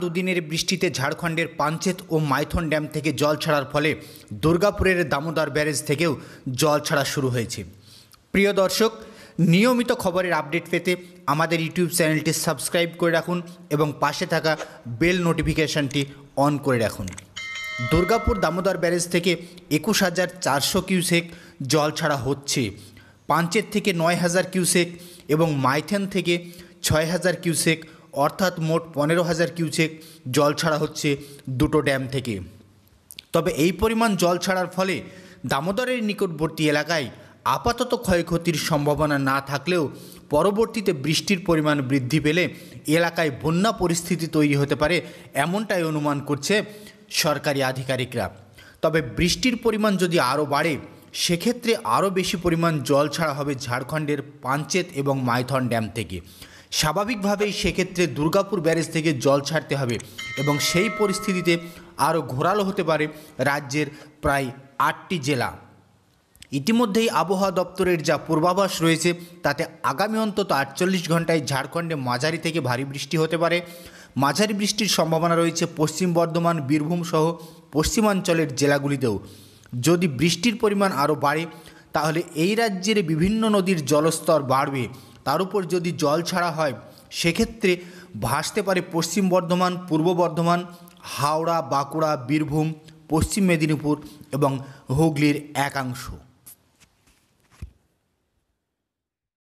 দুদিনের বৃষ্টিতে ঝাড়খণ্ডের পাঞ্চেত ও মাইথন ড্যাম থেকে জল ছাড়ার ফলে দুর্গাপুরের দামোদর ব্যারেজ থেকেও জল ছাড়া শুরু হয়েছে প্রিয় দর্শক নিয়মিত খবরের আপডেট পেতে আমাদের ইউটিউব চ্যানেলটি সাবস্ক্রাইব করে রাখুন এবং পাশে থাকা বেল নোটিফিকেশানটি অন করে রাখুন দুর্গাপুর দামোদর ব্যারেজ থেকে একুশ হাজার চারশো কিউসেক জল ছাড়া হচ্ছে পাঞ্চের থেকে নয় হাজার কিউসেক এবং মাইথেন থেকে ছয় হাজার কিউসেক অর্থাৎ মোট পনেরো হাজার কিউসেক জল ছাড়া হচ্ছে দুটো ড্যাম থেকে তবে এই পরিমাণ জল ছাড়ার ফলে দামোদরের নিকটবর্তী এলাকায় আপাতত ক্ষয়ক্ষতির সম্ভাবনা না থাকলেও পরবর্তীতে বৃষ্টির পরিমাণ বৃদ্ধি পেলে এলাকায় বন্যা পরিস্থিতি তৈরি হতে পারে এমনটাই অনুমান করছে সরকারি আধিকারিকরা তবে বৃষ্টির পরিমাণ যদি আরও বাড়ে সেক্ষেত্রে আরও বেশি পরিমাণ জল ছাড়া হবে ঝাড়খণ্ডের পাঞ্চেত এবং মাইথন ড্যাম থেকে স্বাভাবিকভাবেই সেক্ষেত্রে দুর্গাপুর ব্যারেজ থেকে জল ছাড়তে হবে এবং সেই পরিস্থিতিতে আরও ঘোরালো হতে পারে রাজ্যের প্রায় আটটি জেলা ইতিমধ্যেই আবহাওয়া দপ্তরের যা পূর্বাভাস রয়েছে তাতে আগামী অন্তত আটচল্লিশ ঘন্টায় ঝাড়খণ্ডে মাঝারি থেকে ভারী বৃষ্টি হতে পারে মাঝারি বৃষ্টির সম্ভাবনা রয়েছে পশ্চিম বর্ধমান বীরভূম সহ পশ্চিমাঞ্চলের জেলাগুলিতেও যদি বৃষ্টির পরিমাণ আরও বাড়ে তাহলে এই রাজ্যের বিভিন্ন নদীর জলস্তর বাড়বে তার উপর যদি জল ছাড়া হয় সেক্ষেত্রে ভাসতে পারে পশ্চিম বর্ধমান পূর্ব বর্ধমান হাওড়া বাঁকুড়া বীরভূম পশ্চিম মেদিনীপুর এবং হুগলির একাংশ